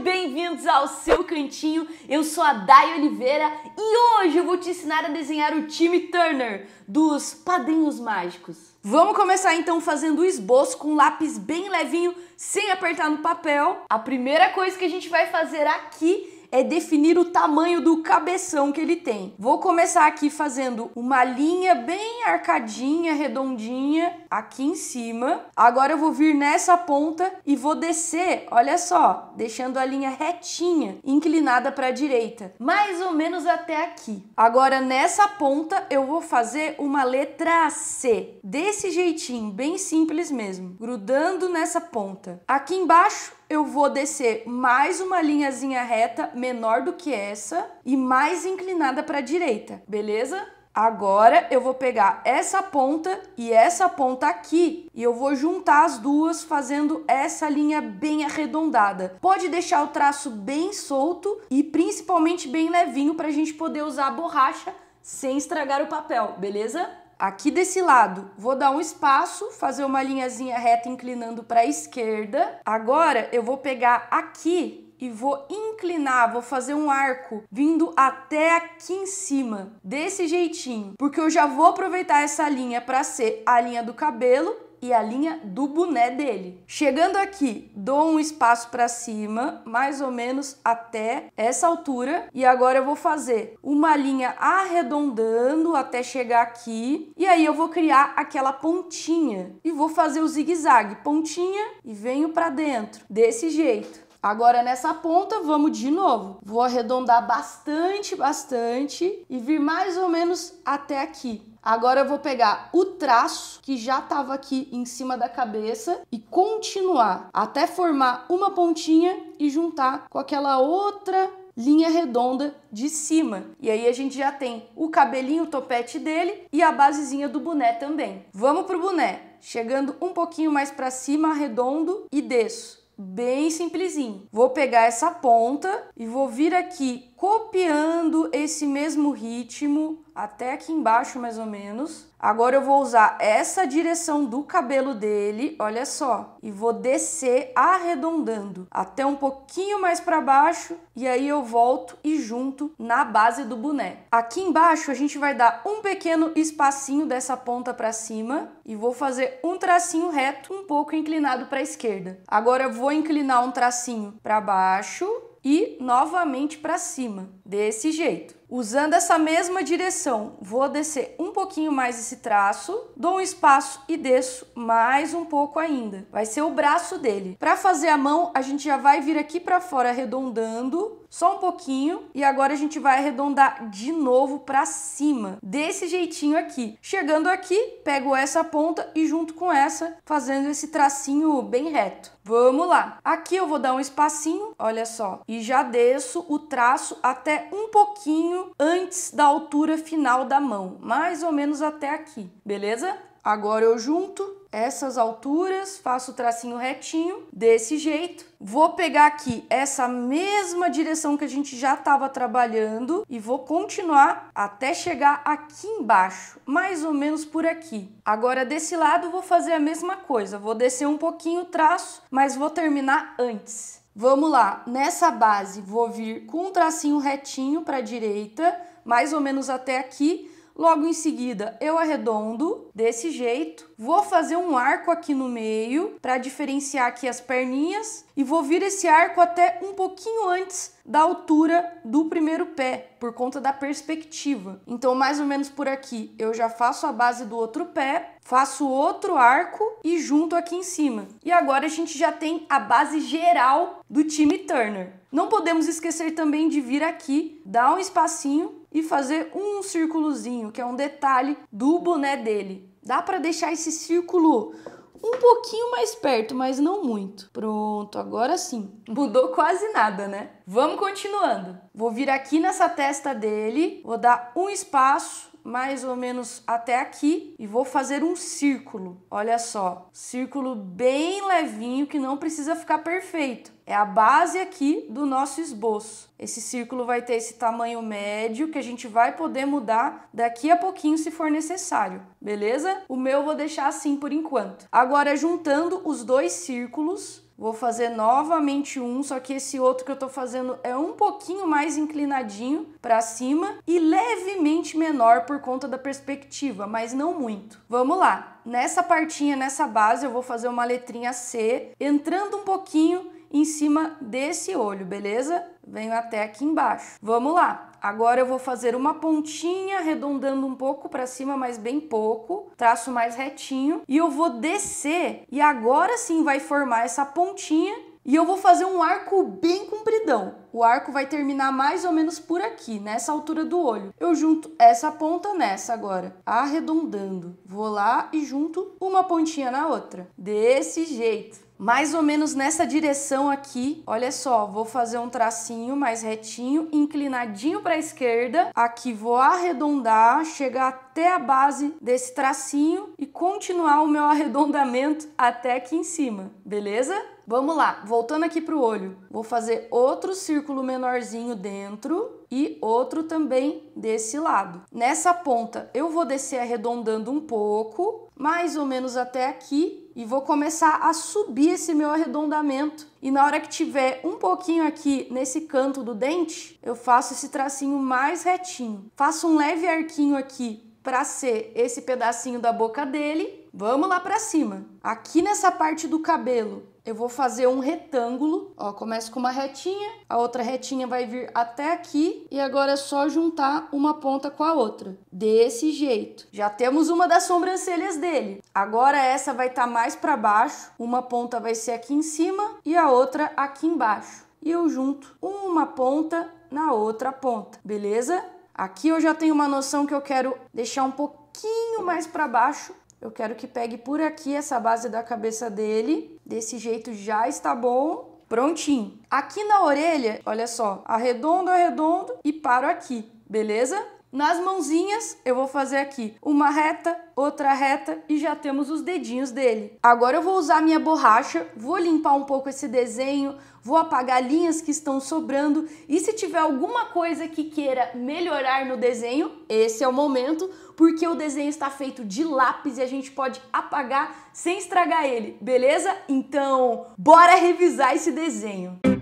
bem-vindos ao seu cantinho. Eu sou a Day Oliveira e hoje eu vou te ensinar a desenhar o time Turner dos Padrinhos Mágicos. Vamos começar então fazendo o esboço com um lápis bem levinho, sem apertar no papel. A primeira coisa que a gente vai fazer aqui é definir o tamanho do cabeção que ele tem. Vou começar aqui fazendo uma linha bem arcadinha, redondinha, aqui em cima. Agora eu vou vir nessa ponta e vou descer, olha só, deixando a linha retinha, inclinada para a direita, mais ou menos até aqui. Agora nessa ponta eu vou fazer uma letra C, desse jeitinho, bem simples mesmo, grudando nessa ponta. Aqui embaixo eu vou descer mais uma linhazinha reta menor do que essa e mais inclinada para a direita, beleza? Agora eu vou pegar essa ponta e essa ponta aqui e eu vou juntar as duas fazendo essa linha bem arredondada. Pode deixar o traço bem solto e principalmente bem levinho para a gente poder usar a borracha sem estragar o papel, beleza? aqui desse lado, vou dar um espaço, fazer uma linhazinha reta inclinando para a esquerda. Agora eu vou pegar aqui e vou inclinar, vou fazer um arco vindo até aqui em cima, desse jeitinho, porque eu já vou aproveitar essa linha para ser a linha do cabelo e a linha do boné dele. Chegando aqui, dou um espaço para cima, mais ou menos até essa altura, e agora eu vou fazer uma linha arredondando até chegar aqui, e aí eu vou criar aquela pontinha e vou fazer o zigue-zague, pontinha e venho para dentro, desse jeito. Agora nessa ponta, vamos de novo. Vou arredondar bastante, bastante e vir mais ou menos até aqui. Agora eu vou pegar o traço que já estava aqui em cima da cabeça e continuar até formar uma pontinha e juntar com aquela outra linha redonda de cima. E aí a gente já tem o cabelinho, o topete dele e a basezinha do boné também. Vamos pro boné. Chegando um pouquinho mais para cima, arredondo e desço bem simplesinho. Vou pegar essa ponta e vou vir aqui copiando esse mesmo ritmo até aqui embaixo mais ou menos. Agora eu vou usar essa direção do cabelo dele, olha só, e vou descer arredondando até um pouquinho mais para baixo e aí eu volto e junto na base do boné. Aqui embaixo a gente vai dar um pequeno espacinho dessa ponta para cima e vou fazer um tracinho reto, um pouco inclinado para a esquerda. Agora vou inclinar um tracinho para baixo e novamente para cima, desse jeito. Usando essa mesma direção, vou descer um pouquinho mais esse traço, dou um espaço e desço mais um pouco ainda. Vai ser o braço dele. Para fazer a mão, a gente já vai vir aqui para fora arredondando só um pouquinho e agora a gente vai arredondar de novo para cima, desse jeitinho aqui. Chegando aqui, pego essa ponta e junto com essa, fazendo esse tracinho bem reto. Vamos lá. Aqui eu vou dar um espacinho, olha só, e já desço o traço até um pouquinho antes da altura final da mão, mais ou menos até aqui, beleza? Agora eu junto essas alturas, faço o tracinho retinho, desse jeito. Vou pegar aqui essa mesma direção que a gente já estava trabalhando e vou continuar até chegar aqui embaixo, mais ou menos por aqui. Agora desse lado vou fazer a mesma coisa, vou descer um pouquinho o traço, mas vou terminar antes. Vamos lá, nessa base vou vir com um tracinho retinho para a direita, mais ou menos até aqui, Logo em seguida, eu arredondo desse jeito. Vou fazer um arco aqui no meio para diferenciar aqui as perninhas e vou vir esse arco até um pouquinho antes da altura do primeiro pé, por conta da perspectiva. Então, mais ou menos por aqui, eu já faço a base do outro pé, faço outro arco e junto aqui em cima. E agora a gente já tem a base geral do time Turner. Não podemos esquecer também de vir aqui, dar um espacinho e fazer um círculozinho, que é um detalhe do boné dele. Dá para deixar esse círculo um pouquinho mais perto, mas não muito. Pronto, agora sim. Mudou quase nada, né? Vamos continuando. Vou vir aqui nessa testa dele, vou dar um espaço mais ou menos até aqui e vou fazer um círculo. Olha só, círculo bem levinho que não precisa ficar perfeito. É a base aqui do nosso esboço. Esse círculo vai ter esse tamanho médio que a gente vai poder mudar daqui a pouquinho se for necessário, beleza? O meu eu vou deixar assim por enquanto. Agora juntando os dois círculos, Vou fazer novamente um, só que esse outro que eu tô fazendo é um pouquinho mais inclinadinho para cima e levemente menor por conta da perspectiva, mas não muito. Vamos lá. Nessa partinha, nessa base, eu vou fazer uma letrinha C, entrando um pouquinho em cima desse olho, beleza? Venho até aqui embaixo. Vamos lá agora eu vou fazer uma pontinha arredondando um pouco para cima, mas bem pouco, traço mais retinho, e eu vou descer, e agora sim vai formar essa pontinha, e eu vou fazer um arco bem compridão. O arco vai terminar mais ou menos por aqui, nessa altura do olho. Eu junto essa ponta nessa agora, arredondando. Vou lá e junto uma pontinha na outra. Desse jeito mais ou menos nessa direção aqui. Olha só, vou fazer um tracinho mais retinho, inclinadinho para a esquerda. Aqui vou arredondar, chegar até a base desse tracinho e continuar o meu arredondamento até aqui em cima, beleza? Vamos lá, voltando aqui pro olho. Vou fazer outro círculo menorzinho dentro e outro também desse lado. Nessa ponta eu vou descer arredondando um pouco, mais ou menos até aqui, e vou começar a subir esse meu arredondamento. E na hora que tiver um pouquinho aqui nesse canto do dente, eu faço esse tracinho mais retinho. Faço um leve arquinho aqui para ser esse pedacinho da boca dele. Vamos lá para cima. Aqui nessa parte do cabelo, eu vou fazer um retângulo. Ó, começo com uma retinha, a outra retinha vai vir até aqui e agora é só juntar uma ponta com a outra. Desse jeito. Já temos uma das sobrancelhas dele. Agora essa vai estar tá mais para baixo, uma ponta vai ser aqui em cima e a outra aqui embaixo. E eu junto uma ponta na outra ponta, beleza? Aqui eu já tenho uma noção que eu quero deixar um pouquinho mais para baixo eu quero que pegue por aqui essa base da cabeça dele. Desse jeito já está bom. Prontinho. Aqui na orelha, olha só, arredondo, arredondo e paro aqui, beleza? Nas mãozinhas, eu vou fazer aqui uma reta, outra reta e já temos os dedinhos dele. Agora eu vou usar minha borracha, vou limpar um pouco esse desenho, vou apagar linhas que estão sobrando e se tiver alguma coisa que queira melhorar no desenho, esse é o momento, porque o desenho está feito de lápis e a gente pode apagar sem estragar ele, beleza? Então, bora revisar esse desenho. Música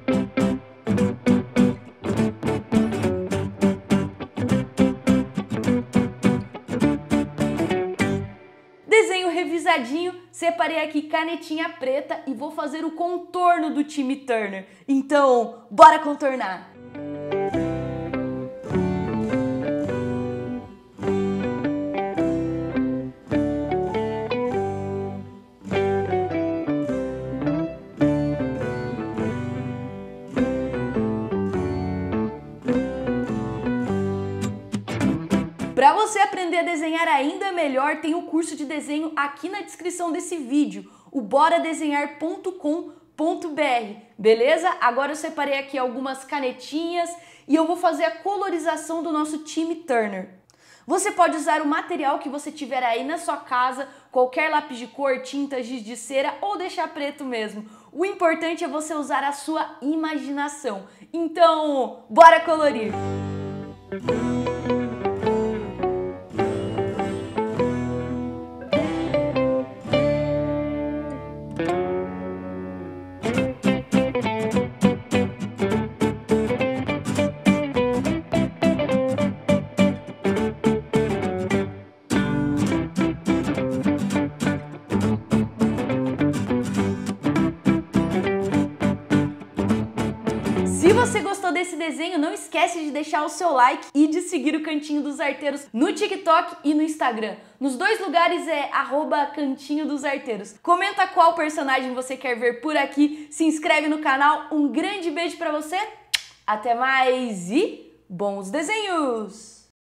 separei aqui canetinha preta e vou fazer o contorno do time Turner. Então, bora contornar! desenhar ainda melhor, tem o curso de desenho aqui na descrição desse vídeo, o boradesenhar.com.br, beleza? Agora eu separei aqui algumas canetinhas e eu vou fazer a colorização do nosso time Turner. Você pode usar o material que você tiver aí na sua casa, qualquer lápis de cor, tinta, giz de cera ou deixar preto mesmo. O importante é você usar a sua imaginação. Então, bora colorir! Música desenho, não esquece de deixar o seu like e de seguir o Cantinho dos Arteiros no TikTok e no Instagram. Nos dois lugares é Cantinho dos Arteiros. Comenta qual personagem você quer ver por aqui, se inscreve no canal, um grande beijo para você, até mais e bons desenhos!